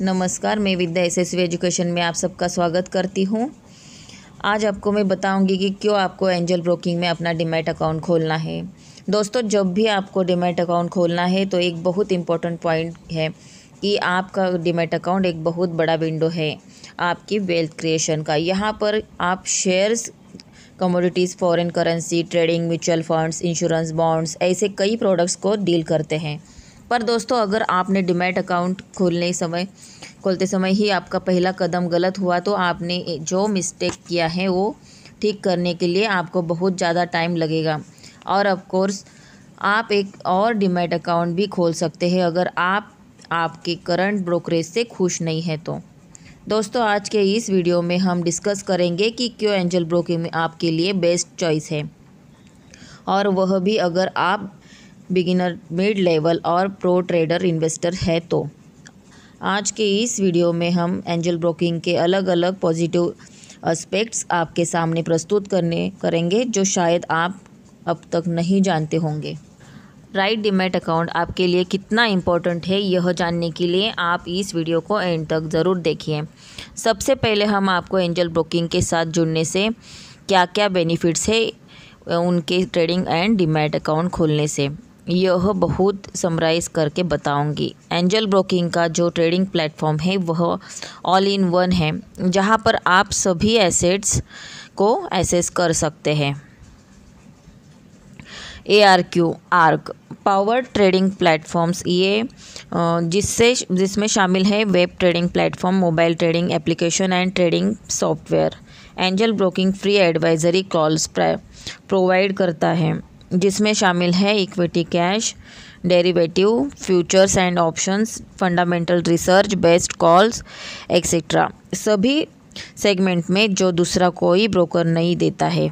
नमस्कार मैं विद्या S education में आप सबका स्वागत करती हूँ आज आपको मैं बताऊँगी कि क्यों आपको एंजल ब्रोकिंग में अपना डिमेट अकाउंट खोलना है दोस्तों जब भी आपको डिमेट अकाउंट खोलना है तो एक बहुत इम्पोर्टेंट पॉइंट है कि आपका डिमेट अकाउंट एक बहुत बड़ा विंडो है आपकी वेल्थ क्रिएशन का यहाँ पर आप shares commodities foreign currency trading mutual funds insurance bonds ऐसे कई प्रोडक्ट्स को डील करते हैं पर दोस्तों अगर आपने डिमेट अकाउंट खोलने समय खोलते समय ही आपका पहला कदम गलत हुआ तो आपने जो मिस्टेक किया है वो ठीक करने के लिए आपको बहुत ज़्यादा टाइम लगेगा और कोर्स आप एक और डिमेट अकाउंट भी खोल सकते हैं अगर आप आपके करंट ब्रोकरेज से खुश नहीं हैं तो दोस्तों आज के इस वीडियो में हम डिस्कस करेंगे कि क्यों एंजल ब्रोकिंग आपके लिए बेस्ट चॉइस है और वह भी अगर आप बिगिनर मिड लेवल और प्रो ट्रेडर इन्वेस्टर है तो आज के इस वीडियो में हम एंजल ब्रोकिंग के अलग अलग पॉजिटिव एस्पेक्ट्स आपके सामने प्रस्तुत करने करेंगे जो शायद आप अब तक नहीं जानते होंगे राइट डिमेट अकाउंट आपके लिए कितना इम्पोर्टेंट है यह जानने के लिए आप इस वीडियो को एंड तक ज़रूर देखिए सबसे पहले हम आपको एंजल ब्रोकिंग के साथ जुड़ने से क्या क्या बेनिफिट्स है उनके ट्रेडिंग एंड डिमेट अकाउंट खोलने से यह बहुत समराइज़ करके बताऊंगी एंजल ब्रोकिंग का जो ट्रेडिंग प्लेटफॉर्म है वह ऑल इन वन है जहां पर आप सभी एसेट्स को एसेस कर सकते हैं A R Q ARQ power trading platforms ये जिससे जिसमें शामिल है web trading platform mobile trading application and trading software Angel Broking free advisory calls provide करता है जिसमें शामिल है equity cash derivative futures and options fundamental research best calls etcetera सभी सेगमेंट में जो दूसरा कोई ब्रोकर नहीं देता है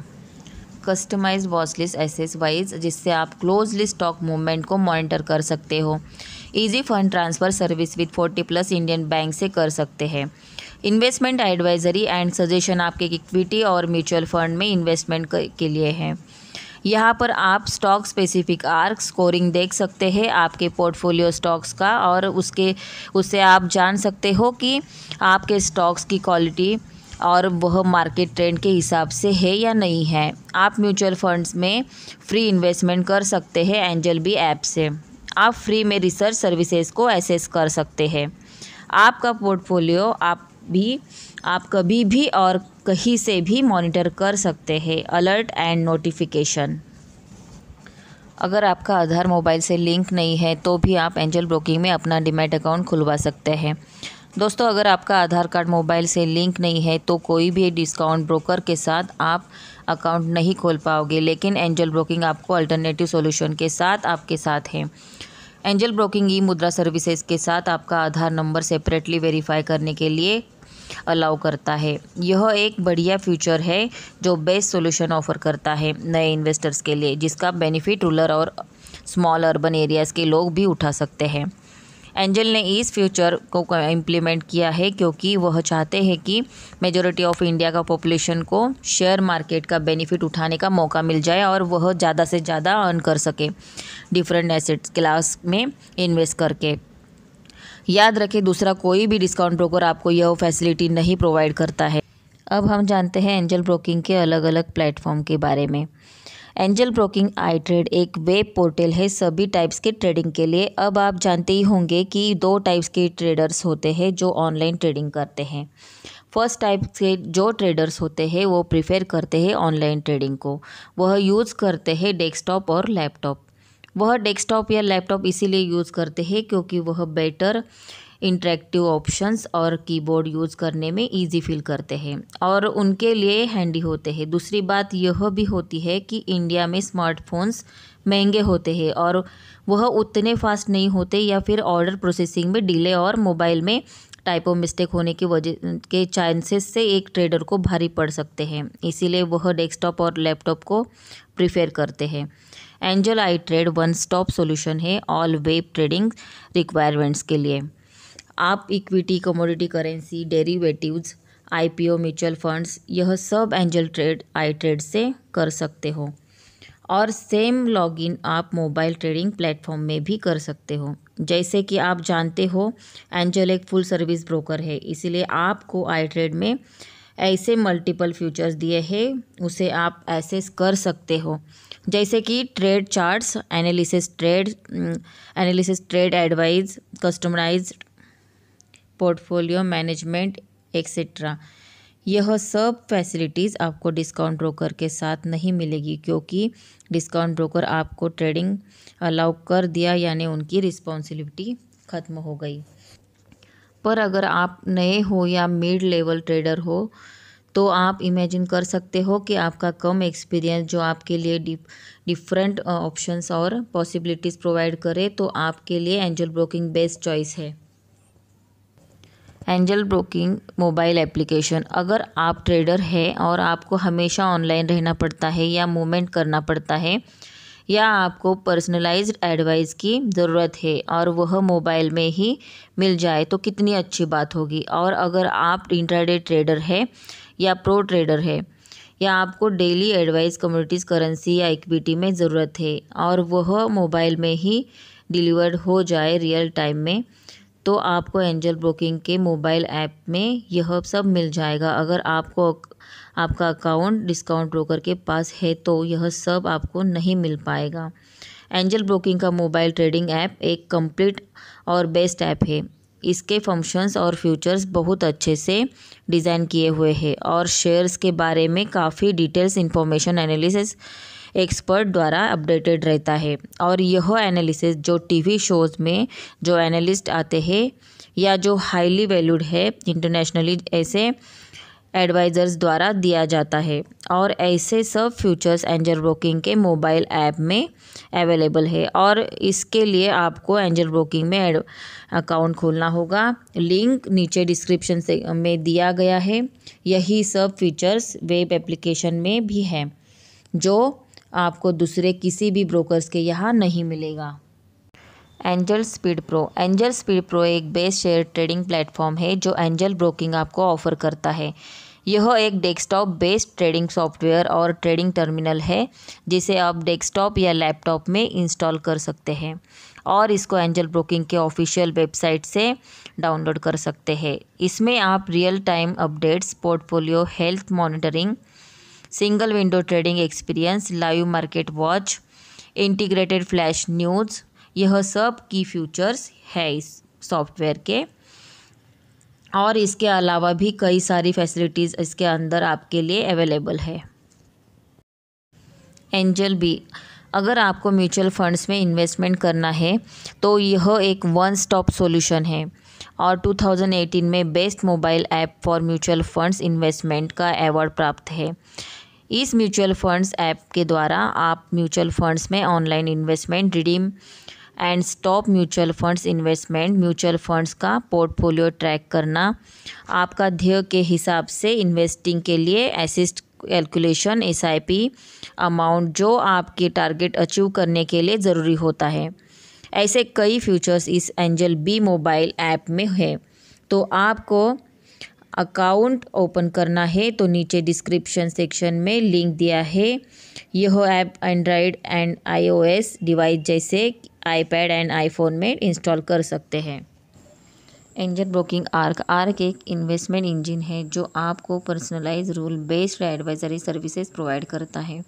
customise watch list access wise जिससे आप क्लोज लिस्ट स्टॉक मूवमेंट को मॉनिटर कर सकते हो easy fund transfer service with 40 plus Indian bank से कर सकते हैं इन्वेस्टमेंट एडवाइजरी एंड सजेशन आपके इक्विटी और म्यूचुअल फंड में इन्वेस्टमेंट के लिए है यहाँ पर आप स्टॉक स्पेसिफिक आर्क स्कोरिंग देख सकते हैं आपके पोर्टफोलियो स्टॉक्स का और उसके उससे आप जान सकते हो कि आपके स्टॉक्स की क्वालिटी और वह मार्केट ट्रेंड के हिसाब से है या नहीं है आप म्यूचुअल फंड्स में फ्री इन्वेस्टमेंट कर सकते हैं एंजल बी ऐप से आप फ्री में रिसर्च सर्विसेज को एसेस कर सकते हैं आपका पोर्टफोलियो आप भी आप कभी भी और कहीं से भी मॉनिटर कर सकते हैं अलर्ट एंड नोटिफिकेशन अगर आपका आधार मोबाइल से लिंक नहीं है तो भी आप एंजल ब्रोकिंग में अपना डिमेट अकाउंट खुलवा सकते हैं दोस्तों अगर आपका आधार कार्ड मोबाइल से लिंक नहीं है तो कोई भी डिस्काउंट ब्रोकर के साथ आप अकाउंट नहीं खोल पाओगे लेकिन एंजल ब्रोकिंग आपको अल्टरनेटिव सॉल्यूशन के साथ आपके साथ है एंजल ब्रोकिंग ई मुद्रा सर्विसेज के साथ आपका आधार नंबर सेपरेटली वेरीफाई करने के लिए अलाउ करता है यह एक बढ़िया फ्यूचर है जो बेस्ट सोल्यूशन ऑफर करता है नए इन्वेस्टर्स के लिए जिसका बेनिफिट रूलर और स्मॉल अर्बन एरियाज़ के लोग भी उठा सकते हैं एंजल ने इस फ्यूचर को इम्प्लीमेंट किया है क्योंकि वह चाहते हैं कि मेजोरिटी ऑफ इंडिया का पॉपुलेशन को शेयर मार्केट का बेनिफिट उठाने का मौका मिल जाए और वह ज़्यादा से ज़्यादा अर्न कर सके डिफरेंट एसेट्स क्लास में इन्वेस्ट करके याद रखें दूसरा कोई भी डिस्काउंट ब्रोकर आपको यह फैसिलिटी नहीं प्रोवाइड करता है अब हम जानते हैं एंजल ब्रोकिंग के अलग अलग प्लेटफॉर्म के बारे में एंजल ब्रोकिंग आई ट्रेड एक वेब पोर्टल है सभी टाइप्स के ट्रेडिंग के लिए अब आप जानते ही होंगे कि दो टाइप्स के ट्रेडर्स होते हैं जो ऑनलाइन ट्रेडिंग करते हैं फर्स्ट टाइप के जो ट्रेडर्स होते हैं वो प्रीफेर करते हैं ऑनलाइन ट्रेडिंग को वह यूज़ करते हैं डेस्कटॉप और लैपटॉप वह डेस्कटॉप या लैपटॉप इसीलिए यूज़ करते हैं क्योंकि वह बेटर इंटरेक्टिव ऑप्शंस और कीबोर्ड यूज़ करने में इजी फील करते हैं और उनके लिए हैंडी होते हैं दूसरी बात यह भी होती है कि इंडिया में स्मार्टफोन्स महंगे होते हैं और वह उतने फास्ट नहीं होते या फिर ऑर्डर प्रोसेसिंग में डिले और मोबाइल में ऑफ मिस्टेक होने की वजह के चांसेस से एक ट्रेडर को भारी पड़ सकते हैं इसीलिए वह डेस्कटॉप और लैपटॉप को प्रिफेयर करते हैं Angel I trade one stop solution है ऑल वेब ट्रेडिंग रिक्वायरमेंट्स के लिए आप equity commodity currency derivatives IPO mutual funds यह सब एंजल ट्रेड आई ट्रेड से कर सकते हो और सेम लॉगिन आप मोबाइल ट्रेडिंग प्लेटफॉर्म में भी कर सकते हो जैसे कि आप जानते हो एंजल एक फुल सर्विस ब्रोकर है इसीलिए आपको आई ट्रेड में ऐसे मल्टीपल फ्यूचर्स दिए हैं उसे आप एसेस कर सकते हो जैसे कि trade charts analysis trade analysis trade advise customise portfolio management etcetera यह सब फैसिलिटीज़ आपको डिस्काउंट ब्रोकर के साथ नहीं मिलेगी क्योंकि डिस्काउंट ब्रोकर आपको ट्रेडिंग अलाउ कर दिया यानी उनकी रिस्पॉन्सिबिलिटी ख़त्म हो गई पर अगर आप नए हो या मिड लेवल ट्रेडर हो तो आप इमेजिन कर सकते हो कि आपका कम एक्सपीरियंस जो आपके लिए डिफरेंट ऑप्शंस और पॉसिबिलिटीज़ प्रोवाइड करे तो आपके लिए एंजल ब्रोकिंग बेस्ट चॉइस है एंजल ब्रोकिंग मोबाइल एप्लीकेशन अगर आप ट्रेडर हैं और आपको हमेशा ऑनलाइन रहना पड़ता है या मूवमेंट करना पड़ता है या आपको पर्सनलाइज्ड एडवाइस की ज़रूरत है और वह मोबाइल में ही मिल जाए तो कितनी अच्छी बात होगी और अगर आप इंट्राडे ट्रेडर है या प्रो ट्रेडर है या आपको डेली एडवाइस कम्युनिटीज़ करेंसी या इक्विटी में ज़रूरत है और वह मोबाइल में ही डिलीवर्ड हो जाए रियल टाइम में तो आपको एंजल ब्रोकिंग के मोबाइल ऐप में यह सब मिल जाएगा अगर आपको आपका अकाउंट डिस्काउंट ब्रोकर के पास है तो यह सब आपको नहीं मिल पाएगा एंजल ब्रोकिंग का मोबाइल ट्रेडिंग ऐप एक कंप्लीट और बेस्ट ऐप है इसके फंक्शंस और फ्यूचर्स बहुत अच्छे से डिज़ाइन किए हुए हैं और शेयर्स के बारे में काफ़ी डिटेल्स इंफॉर्मेशन एनालिसिस एक्सपर्ट द्वारा अपडेटेड रहता है और यह एनालिसिस जो टीवी शोज़ में जो एनालिस्ट आते हैं या जो हाईली वैल्यूड है इंटरनेशनली ऐसे एडवाइज़र्स द्वारा दिया जाता है और ऐसे सब फ्यूचर्स एंजल ब्रोकिंग के मोबाइल ऐप में अवेलेबल है और इसके लिए आपको एंजल ब्रोकिंग में अकाउंट खोलना होगा लिंक नीचे डिस्क्रिप्शन से में दिया गया है यही सब फीचर्स वेब एप्लीकेशन में भी हैं जो आपको दूसरे किसी भी ब्रोकर्स के यहाँ नहीं मिलेगा Angel Speed Pro Angel Speed Pro एक बेस शेयर ट्रेडिंग प्लेटफॉर्म है जो एंजल ब्रोकिंग आपको ऑफर करता है यह एक डेस्कटॉप बेस्ड ट्रेडिंग सॉफ्टवेयर और ट्रेडिंग टर्मिनल है जिसे आप डेस्कटॉप या लैपटॉप में इंस्टॉल कर सकते हैं और इसको एंजल ब्रोकिंग के ऑफिशियल वेबसाइट से डाउनलोड कर सकते हैं इसमें आप real time updates portfolio health monitoring single window trading experience live market watch integrated flash news यह सब की फ्यूचर्स है इस सॉफ्टवेयर के और इसके अलावा भी कई सारी फैसिलिटीज़ इसके अंदर आपके लिए अवेलेबल है एंजल बी अगर आपको म्यूचुअल फंड्स में इन्वेस्टमेंट करना है तो यह एक वन स्टॉप सॉल्यूशन है और 2018 में best mobile app for mutual funds investment का अवार्ड प्राप्त है इस म्यूचुअल फंड्स ऐप के द्वारा आप म्यूचुअल फंड्स में online investment redeem and stop mutual funds investment mutual funds का पोर्टफोलियो ट्रैक करना आपका ध्येय के हिसाब से इन्वेस्टिंग के लिए एसिस्ट कैलकुलेशन एस अमाउंट जो आपके टारगेट अचीव करने के लिए ज़रूरी होता है ऐसे कई फ्यूचर्स इस एंजल बी मोबाइल ऐप में है तो आपको अकाउंट ओपन करना है तो नीचे डिस्क्रिप्शन सेक्शन में लिंक दिया है यह app Android and iOS device जैसे आईपैड एंड आईफोन में इंस्टॉल कर सकते हैं इंजन ब्रोकिंग आर्क आर्क एक इन्वेस्टमेंट इंजन है जो आपको personalize rule based advisory services provide करता है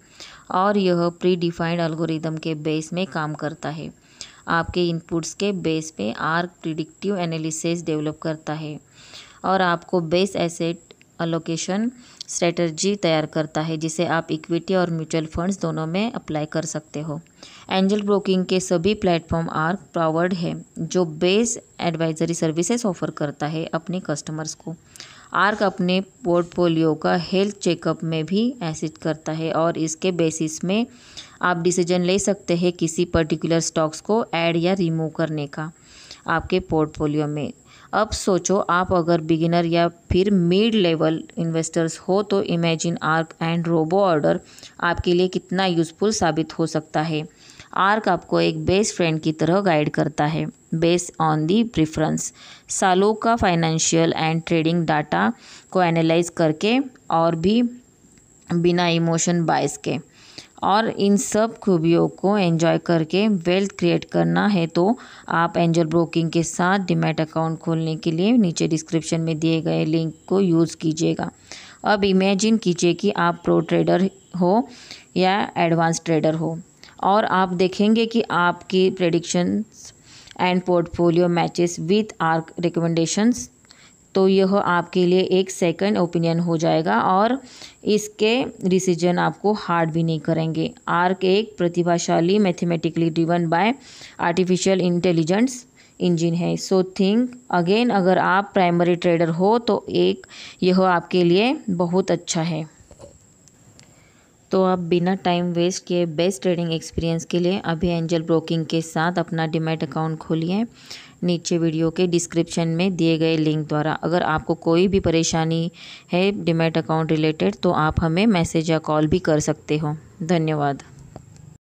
और यह प्री डिफाइंड अलगोरिदम के बेस में काम करता है आपके इनपुट्स के बेस पे आर्क प्रिडिक्टिव एनालिसिस डेवलप करता है और आपको बेस एसेट अलोकेशन स्ट्रेटर्जी तैयार करता है जिसे आप इक्विटी और म्यूचुअल फंड्स दोनों में अप्लाई कर सकते हो एंजल ब्रोकिंग के सभी प्लेटफॉर्म आर पावर्ड है जो बेस एडवाइजरी सर्विसेज ऑफर करता है अपने कस्टमर्स को आर्क अपने पोर्टफोलियो का हेल्थ चेकअप में भी एसिड करता है और इसके बेसिस में आप डिसीजन ले सकते हैं किसी पर्टिकुलर स्टॉक्स को ऐड या रिमूव करने का आपके पोर्टफोलियो में अब सोचो आप अगर बिगिनर या फिर मिड लेवल इन्वेस्टर्स हो तो imagine ARQ and robo order आपके लिए कितना यूज़फुल साबित हो सकता है आर्क आपको एक बेस्ट फ्रेंड की तरह गाइड करता है बेस्ड ऑन दी प्रिफरेंस सालों का फाइनेंशियल एंड ट्रेडिंग डाटा को एनालाइज करके और भी बिना इमोशन बायस के और इन सब खूबियों को एंजॉय करके वेल्थ क्रिएट करना है तो आप एंजल ब्रोकिंग के साथ डिमेट अकाउंट खोलने के लिए नीचे डिस्क्रिप्शन में दिए गए लिंक को यूज़ कीजिएगा अब इमेजिन कीजिए कि आप प्रो ट्रेडर हो या एडवांस ट्रेडर हो और आप देखेंगे कि आपकी predictions and portfolio matches with our recommendations तो यह आपके लिए एक सेकंड ओपिनियन हो जाएगा और इसके डिसीजन आपको हार्ड भी नहीं करेंगे आर्क एक प्रतिभाशाली mathematically driven by artificial intelligence engine है सो थिंक अगेन अगर आप प्राइमरी ट्रेडर हो तो एक यह आपके लिए बहुत अच्छा है तो आप बिना टाइम वेस्ट किए बेस्ट ट्रेडिंग एक्सपीरियंस के लिए अभी एंजल ब्रोकिंग के साथ अपना डिमेट अकाउंट खोलिए नीचे वीडियो के डिस्क्रिप्शन में दिए गए लिंक द्वारा अगर आपको कोई भी परेशानी है डिमेट अकाउंट रिलेटेड तो आप हमें मैसेज या कॉल भी कर सकते हो धन्यवाद